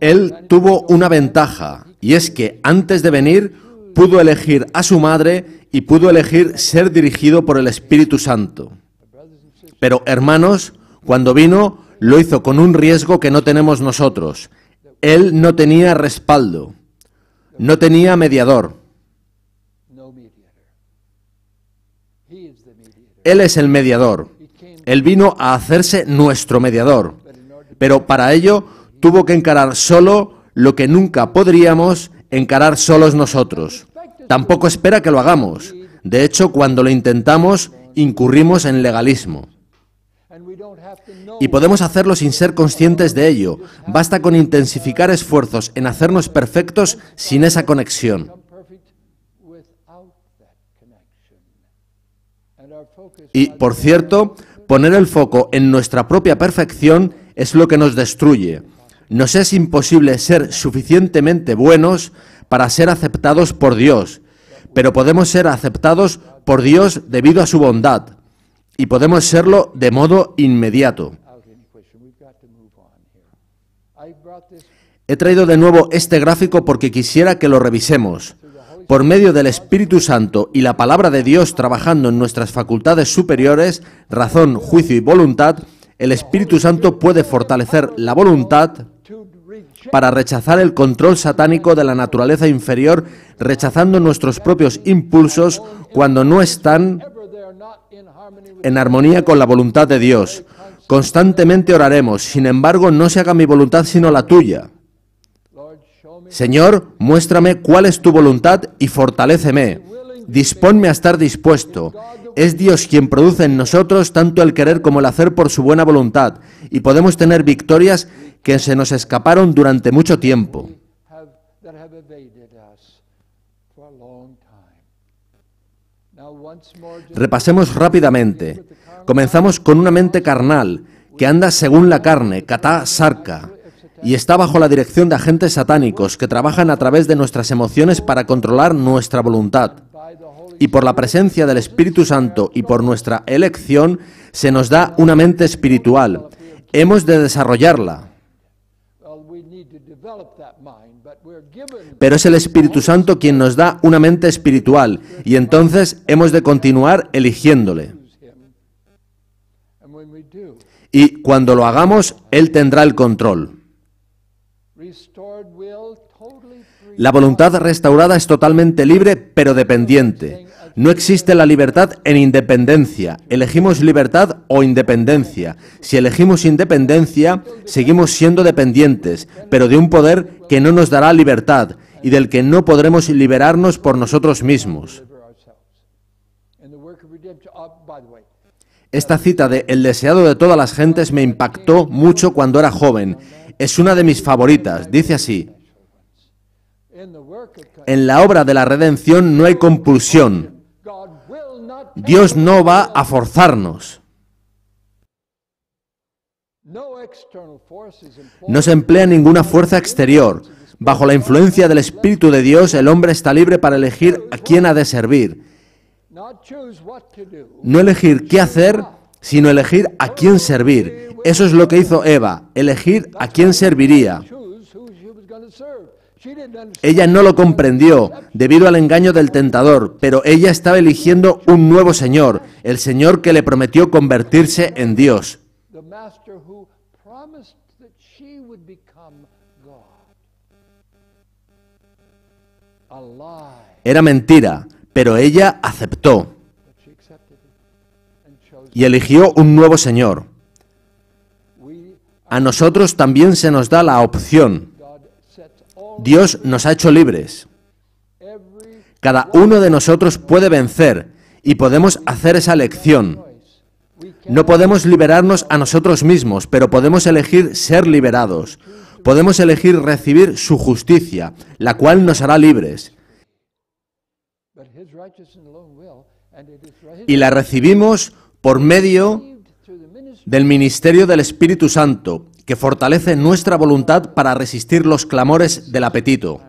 Él tuvo una ventaja, y es que antes de venir pudo elegir a su madre y pudo elegir ser dirigido por el Espíritu Santo. Pero hermanos, cuando vino, lo hizo con un riesgo que no tenemos nosotros. Él no tenía respaldo, no tenía mediador. Él es el mediador. Él vino a hacerse nuestro mediador pero para ello tuvo que encarar solo lo que nunca podríamos encarar solos nosotros. Tampoco espera que lo hagamos. De hecho, cuando lo intentamos, incurrimos en legalismo. Y podemos hacerlo sin ser conscientes de ello. Basta con intensificar esfuerzos en hacernos perfectos sin esa conexión. Y, por cierto, poner el foco en nuestra propia perfección es lo que nos destruye. Nos es imposible ser suficientemente buenos para ser aceptados por Dios, pero podemos ser aceptados por Dios debido a su bondad y podemos serlo de modo inmediato. He traído de nuevo este gráfico porque quisiera que lo revisemos. Por medio del Espíritu Santo y la palabra de Dios trabajando en nuestras facultades superiores, razón, juicio y voluntad, el Espíritu Santo puede fortalecer la voluntad para rechazar el control satánico de la naturaleza inferior, rechazando nuestros propios impulsos cuando no están en armonía con la voluntad de Dios. Constantemente oraremos, sin embargo, no se haga mi voluntad sino la tuya. Señor, muéstrame cuál es tu voluntad y fortaléceme. Disponme a estar dispuesto es Dios quien produce en nosotros tanto el querer como el hacer por su buena voluntad, y podemos tener victorias que se nos escaparon durante mucho tiempo. Repasemos rápidamente. Comenzamos con una mente carnal, que anda según la carne, kata sarka, y está bajo la dirección de agentes satánicos que trabajan a través de nuestras emociones para controlar nuestra voluntad y por la presencia del Espíritu Santo y por nuestra elección, se nos da una mente espiritual. Hemos de desarrollarla. Pero es el Espíritu Santo quien nos da una mente espiritual y entonces hemos de continuar eligiéndole. Y cuando lo hagamos, Él tendrá el control. La voluntad restaurada es totalmente libre, pero dependiente. No existe la libertad en independencia. Elegimos libertad o independencia. Si elegimos independencia, seguimos siendo dependientes, pero de un poder que no nos dará libertad y del que no podremos liberarnos por nosotros mismos. Esta cita de El deseado de todas las gentes me impactó mucho cuando era joven. Es una de mis favoritas. Dice así, en la obra de la redención no hay compulsión. Dios no va a forzarnos. No se emplea ninguna fuerza exterior. Bajo la influencia del Espíritu de Dios, el hombre está libre para elegir a quién ha de servir. No elegir qué hacer, sino elegir a quién servir. Eso es lo que hizo Eva, elegir a quién serviría. Ella no lo comprendió debido al engaño del tentador, pero ella estaba eligiendo un nuevo Señor, el Señor que le prometió convertirse en Dios. Era mentira, pero ella aceptó y eligió un nuevo Señor. A nosotros también se nos da la opción Dios nos ha hecho libres. Cada uno de nosotros puede vencer y podemos hacer esa elección. No podemos liberarnos a nosotros mismos, pero podemos elegir ser liberados. Podemos elegir recibir su justicia, la cual nos hará libres. Y la recibimos por medio del ministerio del Espíritu Santo, que fortalece nuestra voluntad para resistir los clamores del apetito.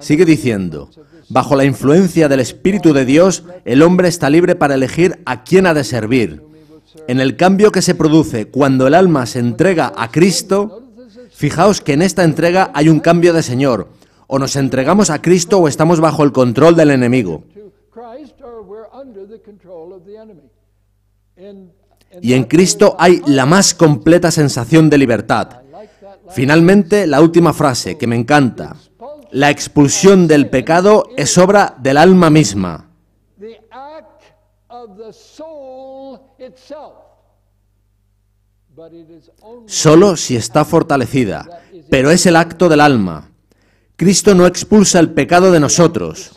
Sigue diciendo, bajo la influencia del Espíritu de Dios, el hombre está libre para elegir a quién ha de servir. En el cambio que se produce cuando el alma se entrega a Cristo, fijaos que en esta entrega hay un cambio de Señor. O nos entregamos a Cristo o estamos bajo el control del enemigo y en Cristo hay la más completa sensación de libertad. Finalmente, la última frase que me encanta. La expulsión del pecado es obra del alma misma. Solo si está fortalecida, pero es el acto del alma. Cristo no expulsa el pecado de nosotros.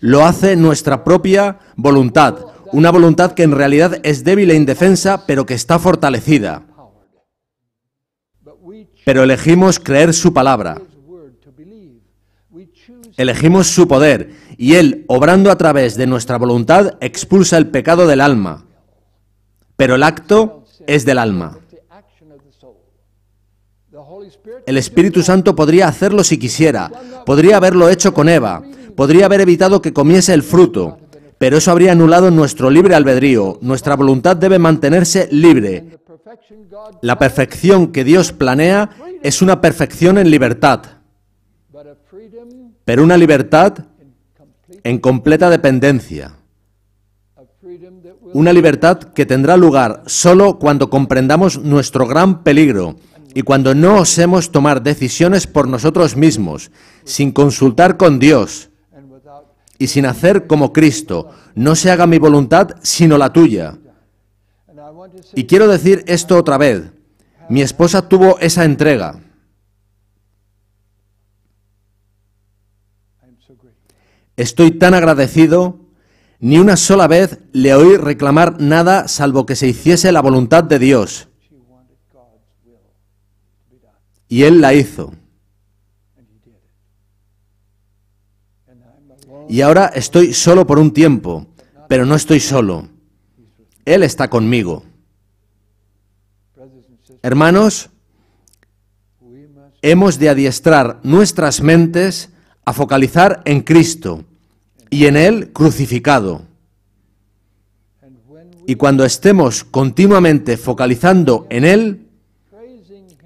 Lo hace nuestra propia voluntad, una voluntad que en realidad es débil e indefensa, pero que está fortalecida. Pero elegimos creer su palabra, elegimos su poder, y Él, obrando a través de nuestra voluntad, expulsa el pecado del alma. Pero el acto es del alma. El Espíritu Santo podría hacerlo si quisiera, podría haberlo hecho con Eva, podría haber evitado que comiese el fruto, pero eso habría anulado nuestro libre albedrío. Nuestra voluntad debe mantenerse libre. La perfección que Dios planea es una perfección en libertad, pero una libertad en completa dependencia. Una libertad que tendrá lugar solo cuando comprendamos nuestro gran peligro y cuando no osemos tomar decisiones por nosotros mismos, sin consultar con Dios y sin hacer como Cristo, no se haga mi voluntad sino la tuya. Y quiero decir esto otra vez, mi esposa tuvo esa entrega. Estoy tan agradecido, ni una sola vez le oí reclamar nada salvo que se hiciese la voluntad de Dios. Y él la hizo. Y ahora estoy solo por un tiempo, pero no estoy solo. Él está conmigo. Hermanos, hemos de adiestrar nuestras mentes a focalizar en Cristo y en Él crucificado. Y cuando estemos continuamente focalizando en Él,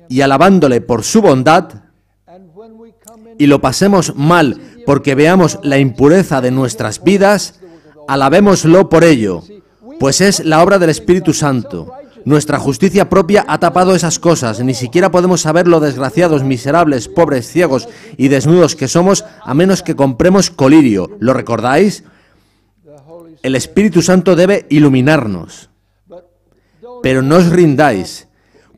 y alabándole por su bondad, y lo pasemos mal porque veamos la impureza de nuestras vidas, alabémoslo por ello, pues es la obra del Espíritu Santo. Nuestra justicia propia ha tapado esas cosas, ni siquiera podemos saber lo desgraciados, miserables, pobres, ciegos y desnudos que somos a menos que compremos colirio. ¿Lo recordáis? El Espíritu Santo debe iluminarnos. Pero no os rindáis,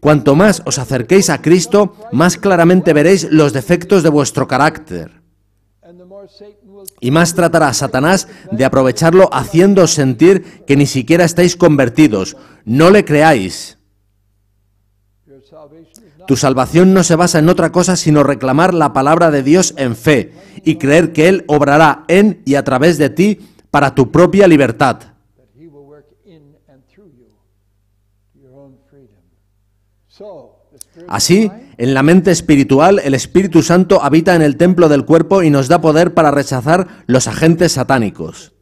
Cuanto más os acerquéis a Cristo, más claramente veréis los defectos de vuestro carácter. Y más tratará Satanás de aprovecharlo haciéndoos sentir que ni siquiera estáis convertidos. No le creáis. Tu salvación no se basa en otra cosa sino reclamar la palabra de Dios en fe y creer que Él obrará en y a través de ti para tu propia libertad. Así, en la mente espiritual, el Espíritu Santo habita en el templo del cuerpo y nos da poder para rechazar los agentes satánicos.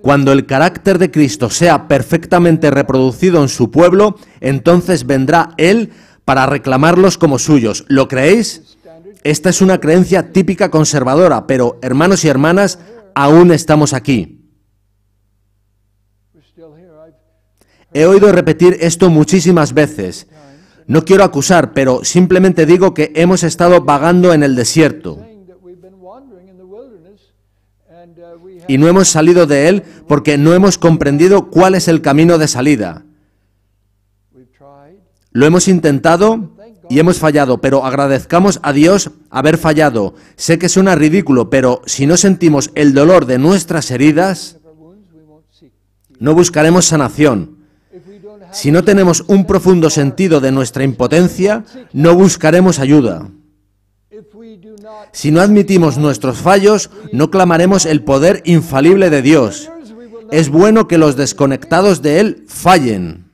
Cuando el carácter de Cristo sea perfectamente reproducido en su pueblo, entonces vendrá Él para reclamarlos como suyos. ¿Lo creéis? Esta es una creencia típica conservadora, pero hermanos y hermanas, aún estamos aquí. He oído repetir esto muchísimas veces. No quiero acusar, pero simplemente digo que hemos estado vagando en el desierto y no hemos salido de él porque no hemos comprendido cuál es el camino de salida. Lo hemos intentado y hemos fallado, pero agradezcamos a Dios haber fallado. Sé que suena ridículo, pero si no sentimos el dolor de nuestras heridas, no buscaremos sanación. Si no tenemos un profundo sentido de nuestra impotencia, no buscaremos ayuda. Si no admitimos nuestros fallos, no clamaremos el poder infalible de Dios. Es bueno que los desconectados de Él fallen.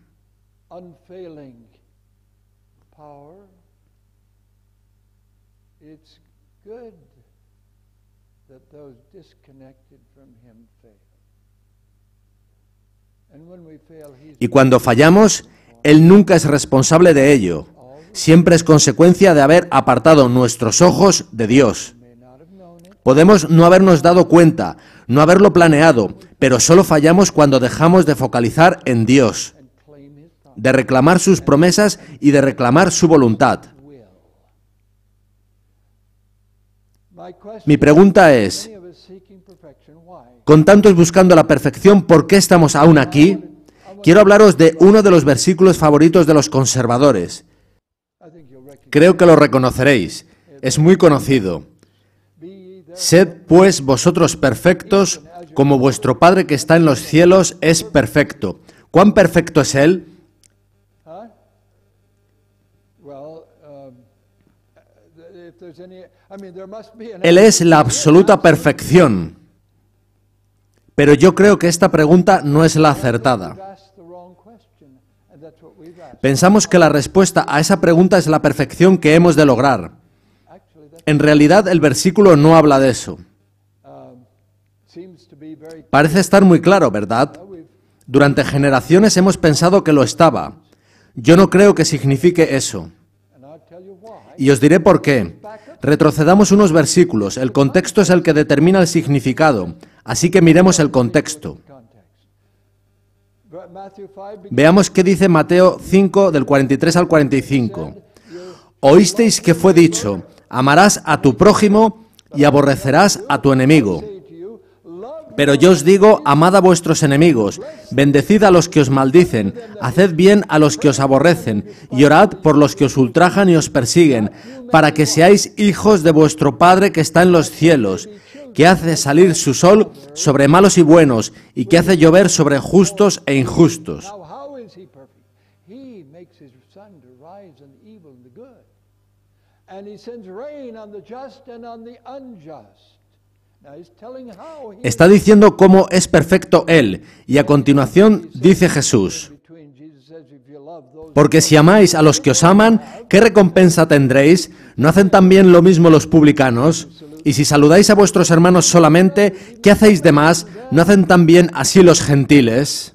Y cuando fallamos, Él nunca es responsable de ello. Siempre es consecuencia de haber apartado nuestros ojos de Dios. Podemos no habernos dado cuenta, no haberlo planeado, pero solo fallamos cuando dejamos de focalizar en Dios, de reclamar sus promesas y de reclamar su voluntad. Mi pregunta es, con tantos buscando la perfección, ¿por qué estamos aún aquí? Quiero hablaros de uno de los versículos favoritos de los conservadores. Creo que lo reconoceréis, es muy conocido. Sed pues vosotros perfectos, como vuestro Padre que está en los cielos es perfecto. ¿Cuán perfecto es Él? Él es la absoluta perfección. Pero yo creo que esta pregunta no es la acertada. Pensamos que la respuesta a esa pregunta es la perfección que hemos de lograr. En realidad el versículo no habla de eso. Parece estar muy claro, ¿verdad? Durante generaciones hemos pensado que lo estaba. Yo no creo que signifique eso. Y os diré por qué. Retrocedamos unos versículos. El contexto es el que determina el significado. Así que miremos el contexto. Veamos qué dice Mateo 5 del 43 al 45. Oísteis que fue dicho, amarás a tu prójimo y aborrecerás a tu enemigo. Pero yo os digo, amad a vuestros enemigos, bendecid a los que os maldicen, haced bien a los que os aborrecen, y orad por los que os ultrajan y os persiguen, para que seáis hijos de vuestro Padre que está en los cielos que hace salir su sol sobre malos y buenos, y que hace llover sobre justos e injustos. Está diciendo cómo es perfecto Él, y a continuación dice Jesús, porque si amáis a los que os aman, ¿qué recompensa tendréis? ¿No hacen también lo mismo los publicanos? Y si saludáis a vuestros hermanos solamente, ¿qué hacéis de más? ¿No hacen también así los gentiles?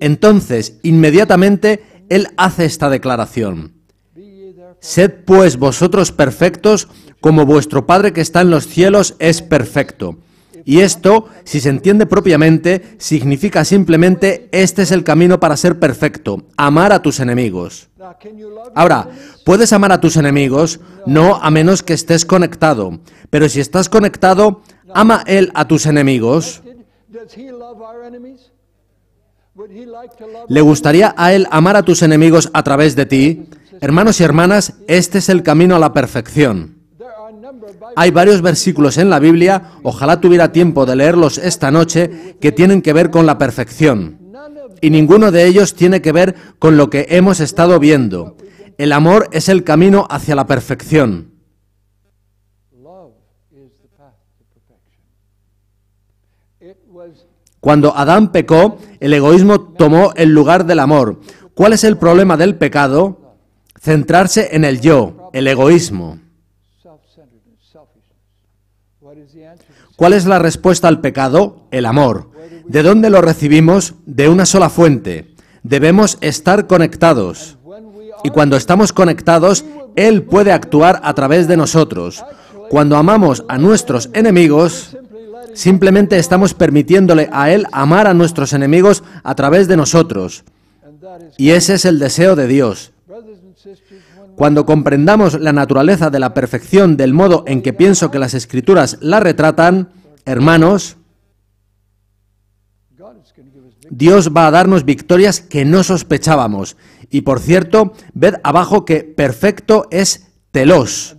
Entonces, inmediatamente, Él hace esta declaración. Sed pues vosotros perfectos como vuestro Padre que está en los cielos es perfecto. Y esto, si se entiende propiamente, significa simplemente este es el camino para ser perfecto, amar a tus enemigos. Ahora, ¿puedes amar a tus enemigos? No, a menos que estés conectado. Pero si estás conectado, ¿ama Él a tus enemigos? ¿Le gustaría a Él amar a tus enemigos a través de ti? Hermanos y hermanas, este es el camino a la perfección. Hay varios versículos en la Biblia, ojalá tuviera tiempo de leerlos esta noche, que tienen que ver con la perfección. Y ninguno de ellos tiene que ver con lo que hemos estado viendo. El amor es el camino hacia la perfección. Cuando Adán pecó, el egoísmo tomó el lugar del amor. ¿Cuál es el problema del pecado? Centrarse en el yo, el egoísmo. ¿Cuál es la respuesta al pecado? El amor. ¿De dónde lo recibimos? De una sola fuente. Debemos estar conectados. Y cuando estamos conectados, Él puede actuar a través de nosotros. Cuando amamos a nuestros enemigos, simplemente estamos permitiéndole a Él amar a nuestros enemigos a través de nosotros. Y ese es el deseo de Dios. Cuando comprendamos la naturaleza de la perfección del modo en que pienso que las escrituras la retratan, hermanos, Dios va a darnos victorias que no sospechábamos. Y por cierto, ved abajo que perfecto es telos.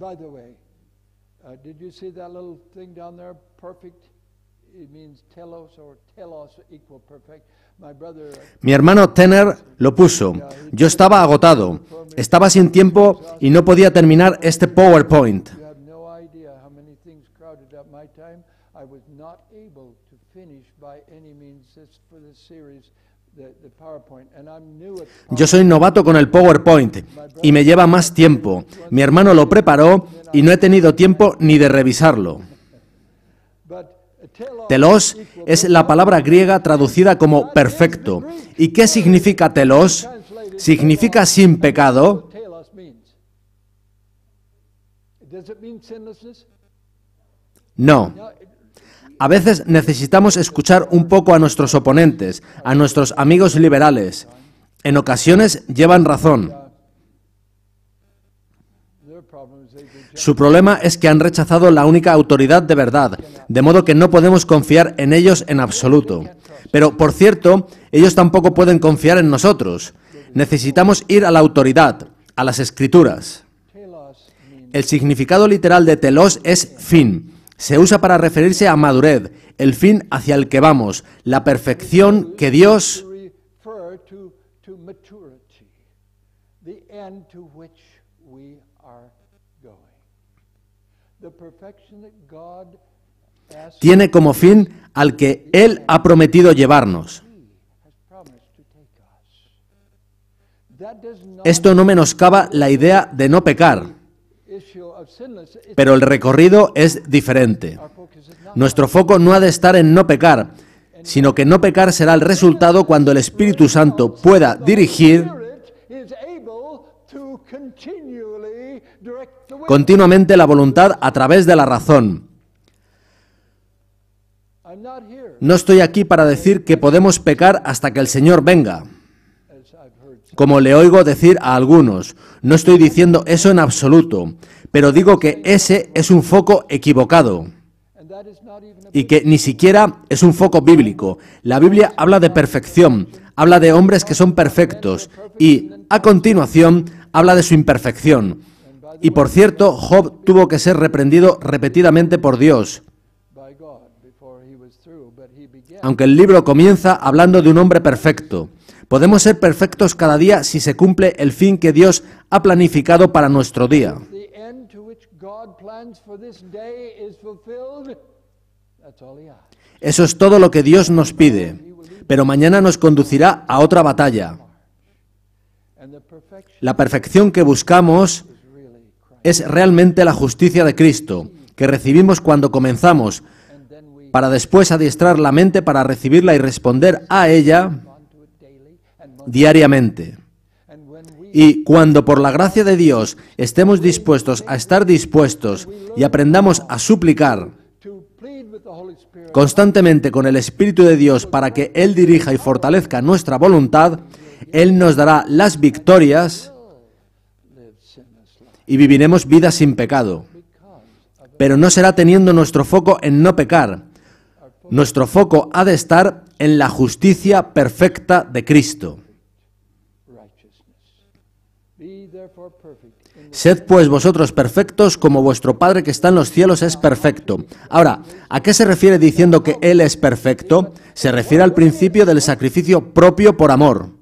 Mi hermano Tenner lo puso. Yo estaba agotado, estaba sin tiempo y no podía terminar este PowerPoint. Yo soy novato con el PowerPoint y me lleva más tiempo. Mi hermano lo preparó y no he tenido tiempo ni de revisarlo. Telos es la palabra griega traducida como perfecto. ¿Y qué significa telos? Significa sin pecado. No. A veces necesitamos escuchar un poco a nuestros oponentes, a nuestros amigos liberales. En ocasiones llevan razón. Su problema es que han rechazado la única autoridad de verdad, de modo que no podemos confiar en ellos en absoluto. Pero, por cierto, ellos tampoco pueden confiar en nosotros. Necesitamos ir a la autoridad, a las escrituras. El significado literal de telos es fin. Se usa para referirse a madurez, el fin hacia el que vamos, la perfección que Dios... Tiene como fin al que Él ha prometido llevarnos. Esto no menoscaba la idea de no pecar, pero el recorrido es diferente. Nuestro foco no ha de estar en no pecar, sino que no pecar será el resultado cuando el Espíritu Santo pueda dirigir continuamente la voluntad a través de la razón. No estoy aquí para decir que podemos pecar hasta que el Señor venga, como le oigo decir a algunos. No estoy diciendo eso en absoluto, pero digo que ese es un foco equivocado y que ni siquiera es un foco bíblico. La Biblia habla de perfección, habla de hombres que son perfectos y, a continuación, habla de su imperfección. Y por cierto, Job tuvo que ser reprendido repetidamente por Dios. Aunque el libro comienza hablando de un hombre perfecto. Podemos ser perfectos cada día si se cumple el fin que Dios ha planificado para nuestro día. Eso es todo lo que Dios nos pide, pero mañana nos conducirá a otra batalla. La perfección que buscamos es realmente la justicia de Cristo, que recibimos cuando comenzamos, para después adiestrar la mente para recibirla y responder a ella diariamente. Y cuando por la gracia de Dios estemos dispuestos a estar dispuestos y aprendamos a suplicar constantemente con el Espíritu de Dios para que Él dirija y fortalezca nuestra voluntad, él nos dará las victorias y viviremos vidas sin pecado. Pero no será teniendo nuestro foco en no pecar. Nuestro foco ha de estar en la justicia perfecta de Cristo. Sed pues vosotros perfectos como vuestro Padre que está en los cielos es perfecto. Ahora, ¿a qué se refiere diciendo que Él es perfecto? Se refiere al principio del sacrificio propio por amor.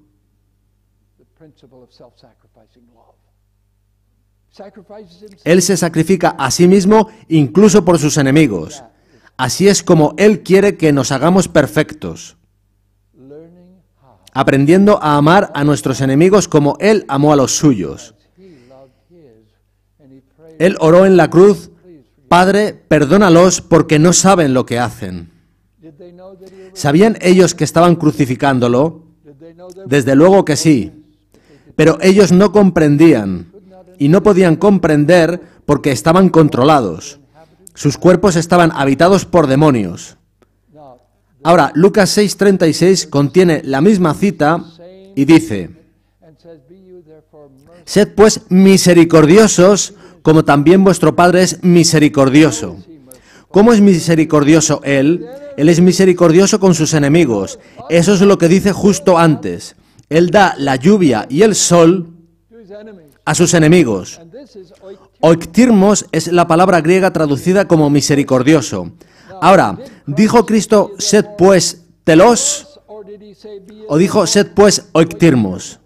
Él se sacrifica a sí mismo incluso por sus enemigos. Así es como Él quiere que nos hagamos perfectos, aprendiendo a amar a nuestros enemigos como Él amó a los suyos. Él oró en la cruz, Padre, perdónalos porque no saben lo que hacen. ¿Sabían ellos que estaban crucificándolo? Desde luego que sí. Pero ellos no comprendían y no podían comprender porque estaban controlados. Sus cuerpos estaban habitados por demonios. Ahora, Lucas 6:36 contiene la misma cita y dice, Sed pues misericordiosos como también vuestro Padre es misericordioso. ¿Cómo es misericordioso Él? Él es misericordioso con sus enemigos. Eso es lo que dice justo antes. Él da la lluvia y el sol a sus enemigos. Oiktirmos es la palabra griega traducida como misericordioso. Ahora, ¿dijo Cristo, sed pues telos? ¿O dijo, sed pues oiktirmos?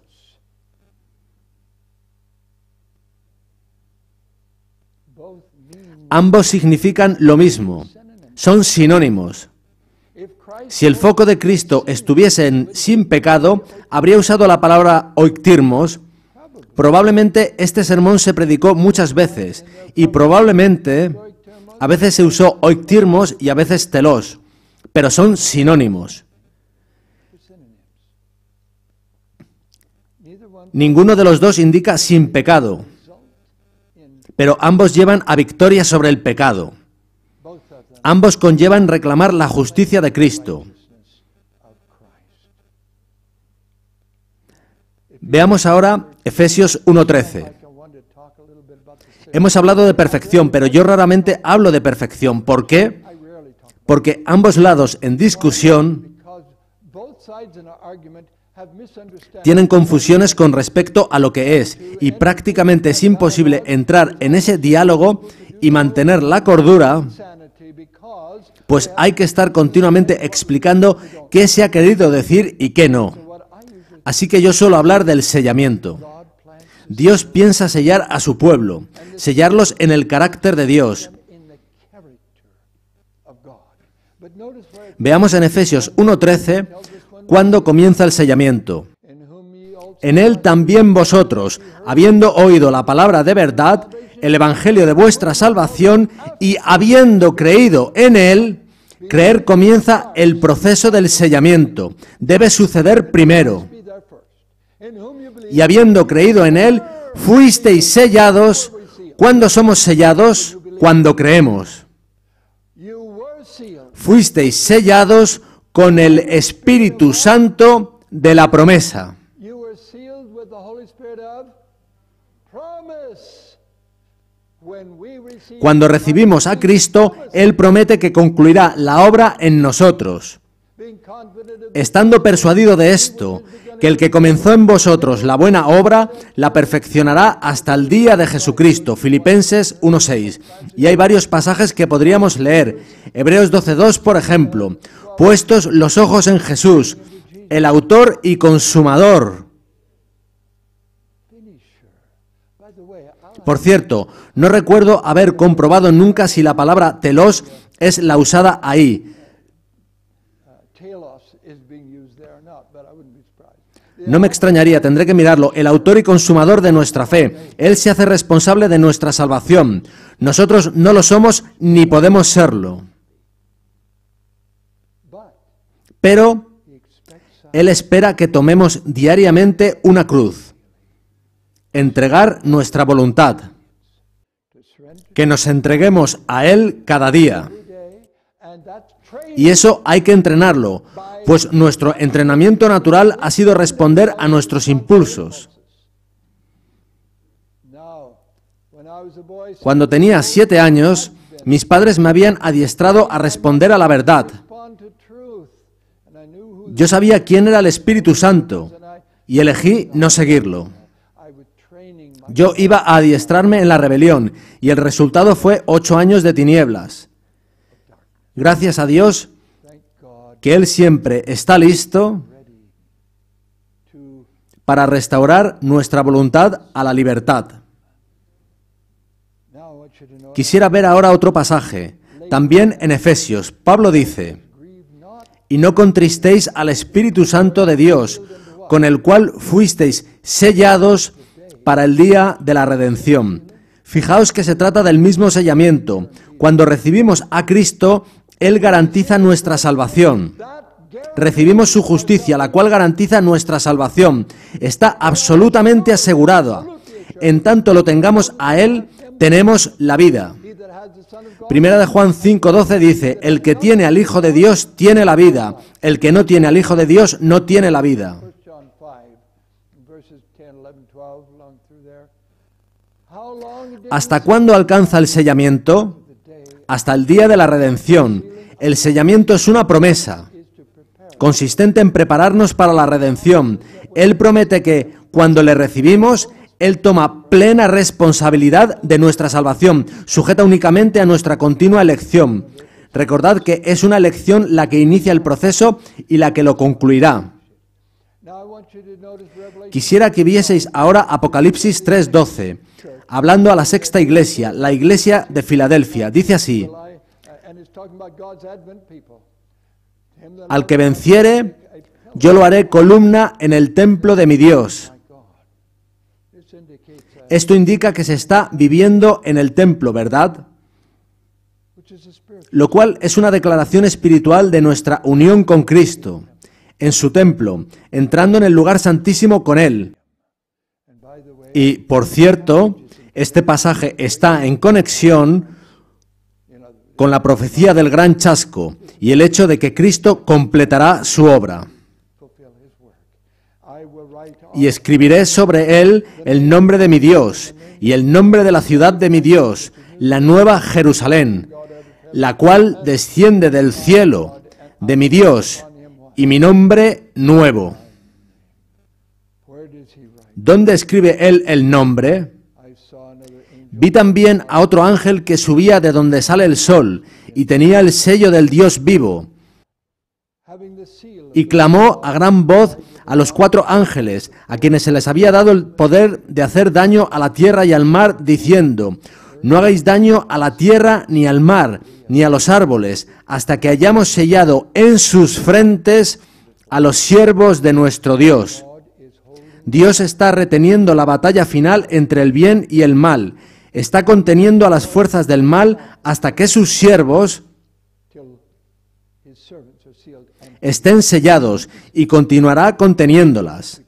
Ambos significan lo mismo, son sinónimos. Si el foco de Cristo estuviese en sin pecado, habría usado la palabra «oictirmos». Probablemente este sermón se predicó muchas veces y probablemente a veces se usó «oictirmos» y a veces telos, pero son sinónimos. Ninguno de los dos indica sin pecado, pero ambos llevan a victoria sobre el pecado. Ambos conllevan reclamar la justicia de Cristo. Veamos ahora Efesios 1.13. Hemos hablado de perfección, pero yo raramente hablo de perfección. ¿Por qué? Porque ambos lados en discusión tienen confusiones con respecto a lo que es y prácticamente es imposible entrar en ese diálogo y mantener la cordura pues hay que estar continuamente explicando qué se ha querido decir y qué no. Así que yo suelo hablar del sellamiento. Dios piensa sellar a su pueblo, sellarlos en el carácter de Dios. Veamos en Efesios 1.13 cuando comienza el sellamiento. En él también vosotros, habiendo oído la palabra de verdad, el Evangelio de vuestra salvación y habiendo creído en él, creer comienza el proceso del sellamiento. Debe suceder primero. Y habiendo creído en él, fuisteis sellados. ¿Cuándo somos sellados? Cuando creemos. Fuisteis sellados con el Espíritu Santo de la promesa. Cuando recibimos a Cristo, Él promete que concluirá la obra en nosotros. Estando persuadido de esto, que el que comenzó en vosotros la buena obra, la perfeccionará hasta el día de Jesucristo. Filipenses 1.6. Y hay varios pasajes que podríamos leer. Hebreos 12.2, por ejemplo. Puestos los ojos en Jesús, el autor y consumador Por cierto, no recuerdo haber comprobado nunca si la palabra telos es la usada ahí. No me extrañaría, tendré que mirarlo. El autor y consumador de nuestra fe. Él se hace responsable de nuestra salvación. Nosotros no lo somos ni podemos serlo. Pero Él espera que tomemos diariamente una cruz entregar nuestra voluntad, que nos entreguemos a Él cada día. Y eso hay que entrenarlo, pues nuestro entrenamiento natural ha sido responder a nuestros impulsos. Cuando tenía siete años, mis padres me habían adiestrado a responder a la verdad. Yo sabía quién era el Espíritu Santo y elegí no seguirlo. Yo iba a adiestrarme en la rebelión y el resultado fue ocho años de tinieblas. Gracias a Dios que Él siempre está listo para restaurar nuestra voluntad a la libertad. Quisiera ver ahora otro pasaje. También en Efesios, Pablo dice, y no contristéis al Espíritu Santo de Dios, con el cual fuisteis sellados para el día de la redención. Fijaos que se trata del mismo sellamiento. Cuando recibimos a Cristo, Él garantiza nuestra salvación. Recibimos su justicia, la cual garantiza nuestra salvación. Está absolutamente asegurada. En tanto lo tengamos a Él, tenemos la vida. Primera de Juan 5:12 dice, el que tiene al Hijo de Dios tiene la vida, el que no tiene al Hijo de Dios no tiene la vida. ¿Hasta cuándo alcanza el sellamiento? Hasta el día de la redención. El sellamiento es una promesa consistente en prepararnos para la redención. Él promete que cuando le recibimos, Él toma plena responsabilidad de nuestra salvación, sujeta únicamente a nuestra continua elección. Recordad que es una elección la que inicia el proceso y la que lo concluirá. Quisiera que vieseis ahora Apocalipsis 3:12 hablando a la sexta iglesia, la iglesia de Filadelfia. Dice así, al que venciere, yo lo haré columna en el templo de mi Dios. Esto indica que se está viviendo en el templo, ¿verdad? Lo cual es una declaración espiritual de nuestra unión con Cristo, en su templo, entrando en el lugar santísimo con Él. Y, por cierto, este pasaje está en conexión con la profecía del gran chasco y el hecho de que Cristo completará su obra. Y escribiré sobre él el nombre de mi Dios y el nombre de la ciudad de mi Dios, la nueva Jerusalén, la cual desciende del cielo de mi Dios y mi nombre nuevo. ¿Dónde escribe él el nombre? Vi también a otro ángel que subía de donde sale el sol y tenía el sello del Dios vivo. Y clamó a gran voz a los cuatro ángeles, a quienes se les había dado el poder de hacer daño a la tierra y al mar, diciendo, no hagáis daño a la tierra ni al mar, ni a los árboles, hasta que hayamos sellado en sus frentes a los siervos de nuestro Dios. Dios está reteniendo la batalla final entre el bien y el mal, está conteniendo a las fuerzas del mal hasta que sus siervos estén sellados y continuará conteniéndolas.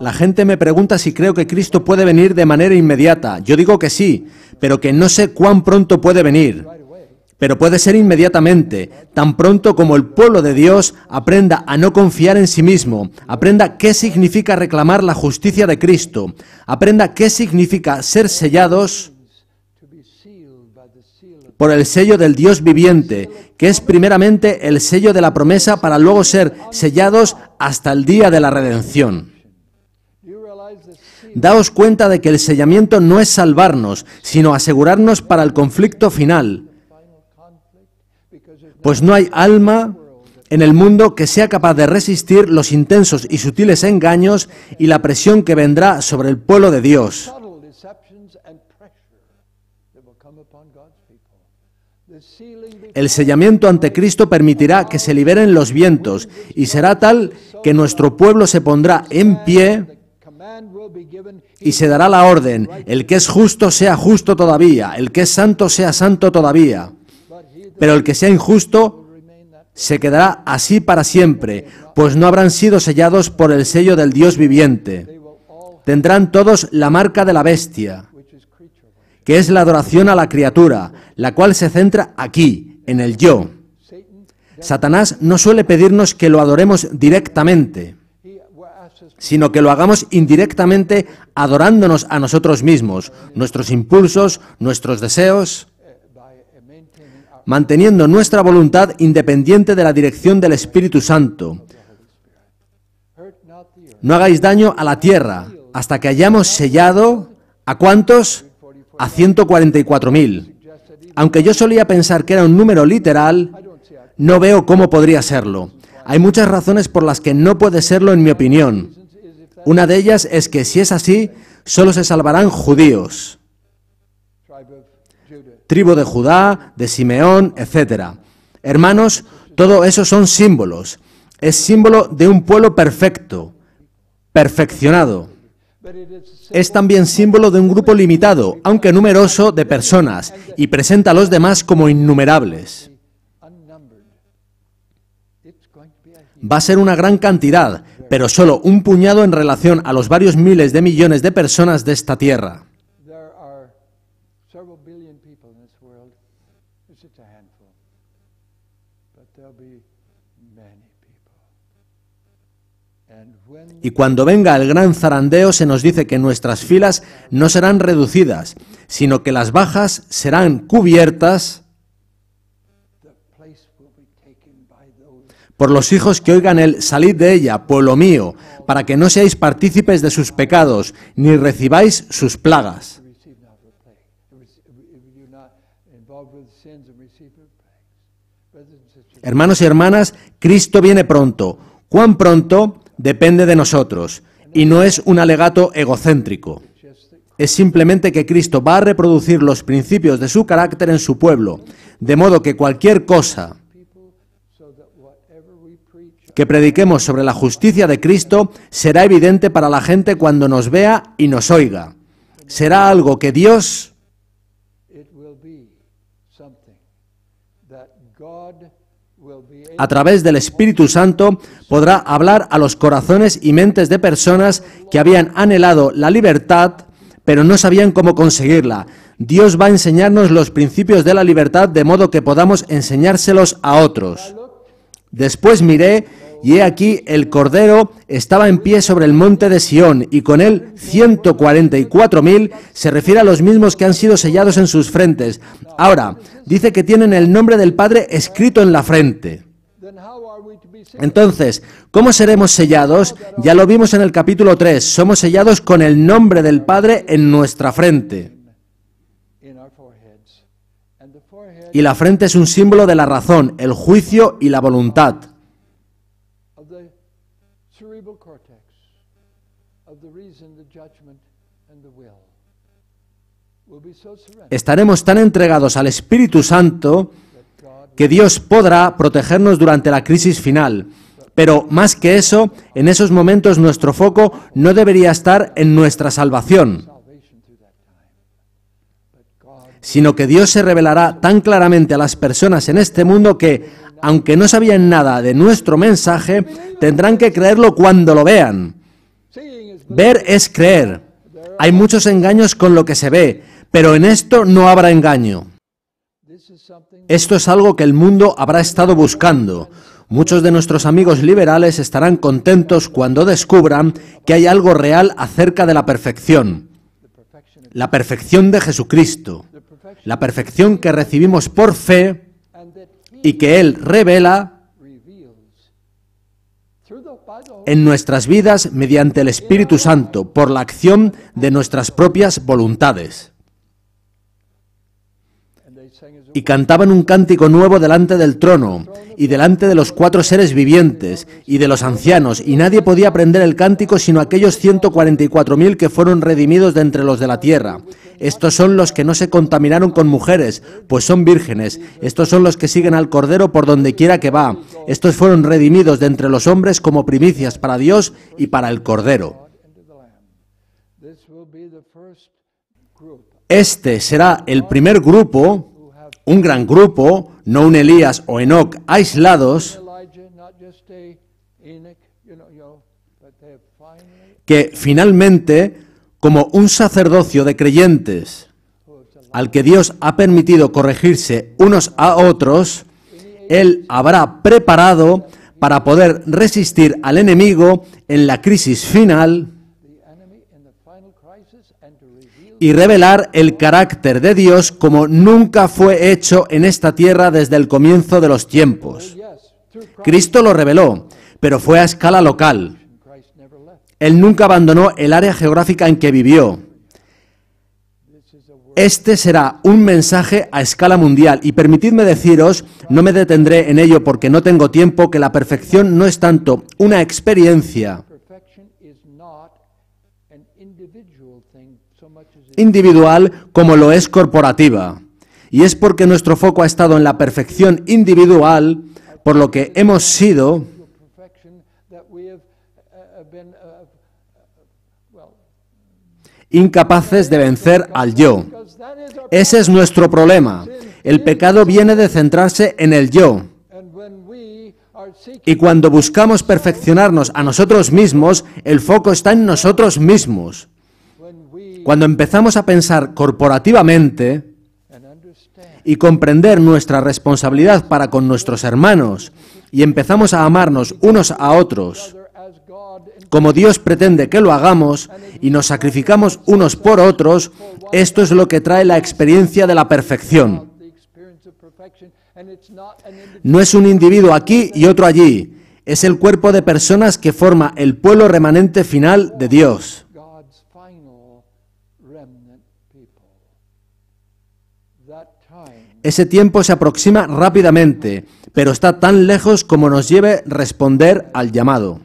La gente me pregunta si creo que Cristo puede venir de manera inmediata. Yo digo que sí, pero que no sé cuán pronto puede venir. Pero puede ser inmediatamente, tan pronto como el pueblo de Dios aprenda a no confiar en sí mismo, aprenda qué significa reclamar la justicia de Cristo, aprenda qué significa ser sellados por el sello del Dios viviente, que es primeramente el sello de la promesa para luego ser sellados hasta el día de la redención. Daos cuenta de que el sellamiento no es salvarnos, sino asegurarnos para el conflicto final, pues no hay alma en el mundo que sea capaz de resistir los intensos y sutiles engaños y la presión que vendrá sobre el pueblo de Dios. El sellamiento ante Cristo permitirá que se liberen los vientos y será tal que nuestro pueblo se pondrá en pie y se dará la orden, el que es justo sea justo todavía, el que es santo sea santo todavía, pero el que sea injusto se quedará así para siempre, pues no habrán sido sellados por el sello del Dios viviente. Tendrán todos la marca de la bestia que es la adoración a la criatura, la cual se centra aquí, en el yo. Satanás no suele pedirnos que lo adoremos directamente, sino que lo hagamos indirectamente adorándonos a nosotros mismos, nuestros impulsos, nuestros deseos, manteniendo nuestra voluntad independiente de la dirección del Espíritu Santo. No hagáis daño a la tierra hasta que hayamos sellado a cuantos a 144.000. Aunque yo solía pensar que era un número literal, no veo cómo podría serlo. Hay muchas razones por las que no puede serlo en mi opinión. Una de ellas es que si es así, solo se salvarán judíos. Tribu de Judá, de Simeón, etc. Hermanos, todo eso son símbolos. Es símbolo de un pueblo perfecto, perfeccionado. Es también símbolo de un grupo limitado, aunque numeroso, de personas, y presenta a los demás como innumerables. Va a ser una gran cantidad, pero solo un puñado en relación a los varios miles de millones de personas de esta Tierra. y cuando venga el gran zarandeo se nos dice que nuestras filas no serán reducidas, sino que las bajas serán cubiertas por los hijos que oigan el salid de ella, pueblo mío, para que no seáis partícipes de sus pecados, ni recibáis sus plagas. Hermanos y hermanas, Cristo viene pronto. ¿Cuán pronto? depende de nosotros y no es un alegato egocéntrico. Es simplemente que Cristo va a reproducir los principios de su carácter en su pueblo, de modo que cualquier cosa que prediquemos sobre la justicia de Cristo será evidente para la gente cuando nos vea y nos oiga. Será algo que Dios a través del Espíritu Santo, podrá hablar a los corazones y mentes de personas que habían anhelado la libertad, pero no sabían cómo conseguirla. Dios va a enseñarnos los principios de la libertad de modo que podamos enseñárselos a otros. Después miré, y he aquí el Cordero estaba en pie sobre el monte de Sión, y con él 144.000 se refiere a los mismos que han sido sellados en sus frentes. Ahora, dice que tienen el nombre del Padre escrito en la frente. Entonces, ¿cómo seremos sellados? Ya lo vimos en el capítulo 3. Somos sellados con el nombre del Padre en nuestra frente. Y la frente es un símbolo de la razón, el juicio y la voluntad. Estaremos tan entregados al Espíritu Santo Dios podrá protegernos durante la crisis final. Pero más que eso, en esos momentos nuestro foco no debería estar en nuestra salvación, sino que Dios se revelará tan claramente a las personas en este mundo que, aunque no sabían nada de nuestro mensaje, tendrán que creerlo cuando lo vean. Ver es creer. Hay muchos engaños con lo que se ve, pero en esto no habrá engaño. Esto es algo que el mundo habrá estado buscando. Muchos de nuestros amigos liberales estarán contentos cuando descubran que hay algo real acerca de la perfección. La perfección de Jesucristo. La perfección que recibimos por fe y que Él revela en nuestras vidas mediante el Espíritu Santo, por la acción de nuestras propias voluntades y cantaban un cántico nuevo delante del trono, y delante de los cuatro seres vivientes, y de los ancianos, y nadie podía aprender el cántico sino aquellos 144.000 que fueron redimidos de entre los de la tierra. Estos son los que no se contaminaron con mujeres, pues son vírgenes. Estos son los que siguen al Cordero por donde quiera que va. Estos fueron redimidos de entre los hombres como primicias para Dios y para el Cordero. Este será el primer grupo un gran grupo, no un Elías o Enoch aislados, que finalmente, como un sacerdocio de creyentes, al que Dios ha permitido corregirse unos a otros, Él habrá preparado para poder resistir al enemigo en la crisis final y revelar el carácter de Dios como nunca fue hecho en esta tierra desde el comienzo de los tiempos. Cristo lo reveló, pero fue a escala local. Él nunca abandonó el área geográfica en que vivió. Este será un mensaje a escala mundial y permitidme deciros, no me detendré en ello porque no tengo tiempo, que la perfección no es tanto una experiencia individual como lo es corporativa. Y es porque nuestro foco ha estado en la perfección individual, por lo que hemos sido incapaces de vencer al yo. Ese es nuestro problema. El pecado viene de centrarse en el yo. Y cuando buscamos perfeccionarnos a nosotros mismos, el foco está en nosotros mismos. Cuando empezamos a pensar corporativamente y comprender nuestra responsabilidad para con nuestros hermanos y empezamos a amarnos unos a otros, como Dios pretende que lo hagamos y nos sacrificamos unos por otros, esto es lo que trae la experiencia de la perfección. No es un individuo aquí y otro allí, es el cuerpo de personas que forma el pueblo remanente final de Dios. Ese tiempo se aproxima rápidamente, pero está tan lejos como nos lleve responder al llamado.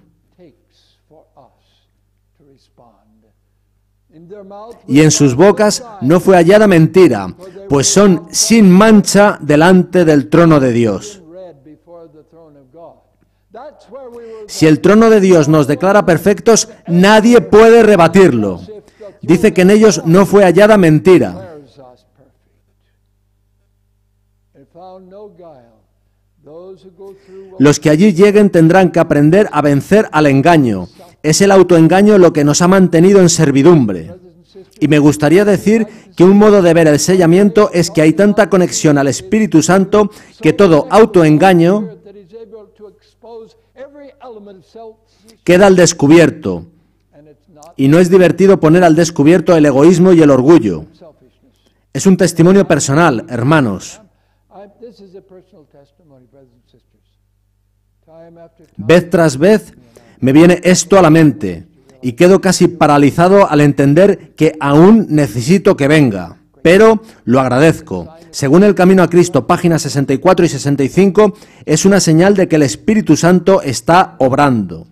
Y en sus bocas no fue hallada mentira, pues son sin mancha delante del trono de Dios. Si el trono de Dios nos declara perfectos, nadie puede rebatirlo. Dice que en ellos no fue hallada mentira. Los que allí lleguen tendrán que aprender a vencer al engaño. Es el autoengaño lo que nos ha mantenido en servidumbre. Y me gustaría decir que un modo de ver el sellamiento es que hay tanta conexión al Espíritu Santo que todo autoengaño queda al descubierto. Y no es divertido poner al descubierto el egoísmo y el orgullo. Es un testimonio personal, hermanos. Vez tras vez me viene esto a la mente y quedo casi paralizado al entender que aún necesito que venga. Pero lo agradezco. Según el Camino a Cristo, páginas 64 y 65, es una señal de que el Espíritu Santo está obrando.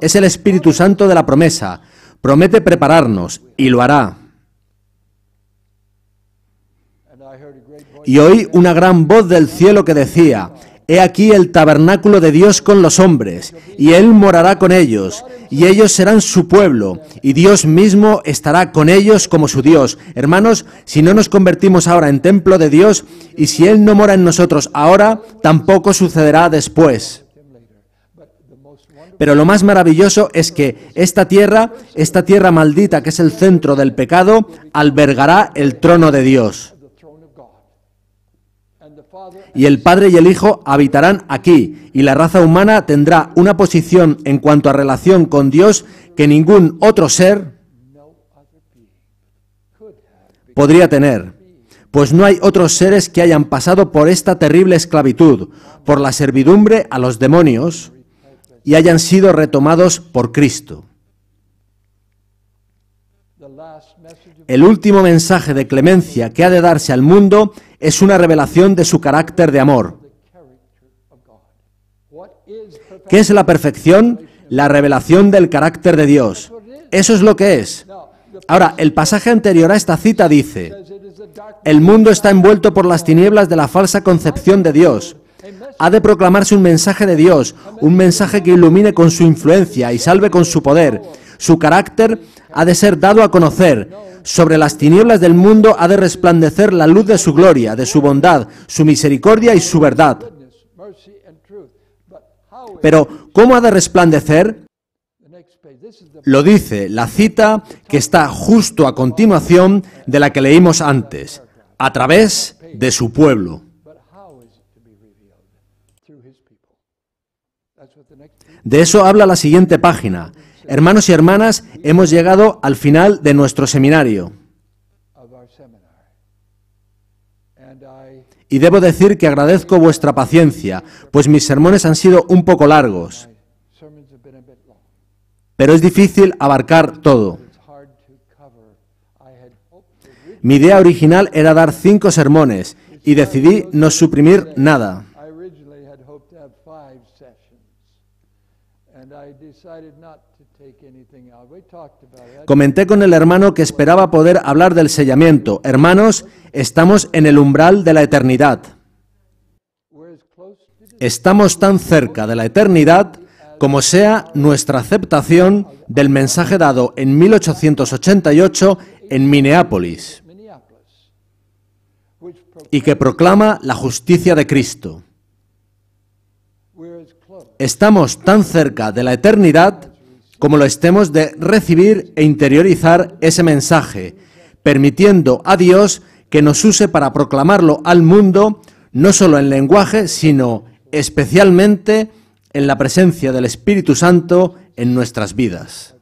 Es el Espíritu Santo de la promesa. Promete prepararnos y lo hará. y oí una gran voz del cielo que decía, He aquí el tabernáculo de Dios con los hombres, y Él morará con ellos, y ellos serán su pueblo, y Dios mismo estará con ellos como su Dios. Hermanos, si no nos convertimos ahora en templo de Dios, y si Él no mora en nosotros ahora, tampoco sucederá después. Pero lo más maravilloso es que esta tierra, esta tierra maldita que es el centro del pecado, albergará el trono de Dios. Y el Padre y el Hijo habitarán aquí, y la raza humana tendrá una posición en cuanto a relación con Dios que ningún otro ser podría tener, pues no hay otros seres que hayan pasado por esta terrible esclavitud, por la servidumbre a los demonios, y hayan sido retomados por Cristo. El último mensaje de clemencia que ha de darse al mundo es una revelación de su carácter de amor. ¿Qué es la perfección? La revelación del carácter de Dios. Eso es lo que es. Ahora, el pasaje anterior a esta cita dice, el mundo está envuelto por las tinieblas de la falsa concepción de Dios. Ha de proclamarse un mensaje de Dios, un mensaje que ilumine con su influencia y salve con su poder. Su carácter ha de ser dado a conocer. Sobre las tinieblas del mundo ha de resplandecer la luz de su gloria, de su bondad, su misericordia y su verdad. Pero, ¿cómo ha de resplandecer? Lo dice la cita que está justo a continuación de la que leímos antes, a través de su pueblo. De eso habla la siguiente página. Hermanos y hermanas, hemos llegado al final de nuestro seminario. Y debo decir que agradezco vuestra paciencia, pues mis sermones han sido un poco largos. Pero es difícil abarcar todo. Mi idea original era dar cinco sermones y decidí no suprimir nada. Comenté con el hermano que esperaba poder hablar del sellamiento. Hermanos, estamos en el umbral de la eternidad. Estamos tan cerca de la eternidad como sea nuestra aceptación del mensaje dado en 1888 en Minneapolis y que proclama la justicia de Cristo. Estamos tan cerca de la eternidad como lo estemos de recibir e interiorizar ese mensaje, permitiendo a Dios que nos use para proclamarlo al mundo, no solo en lenguaje, sino especialmente en la presencia del Espíritu Santo en nuestras vidas.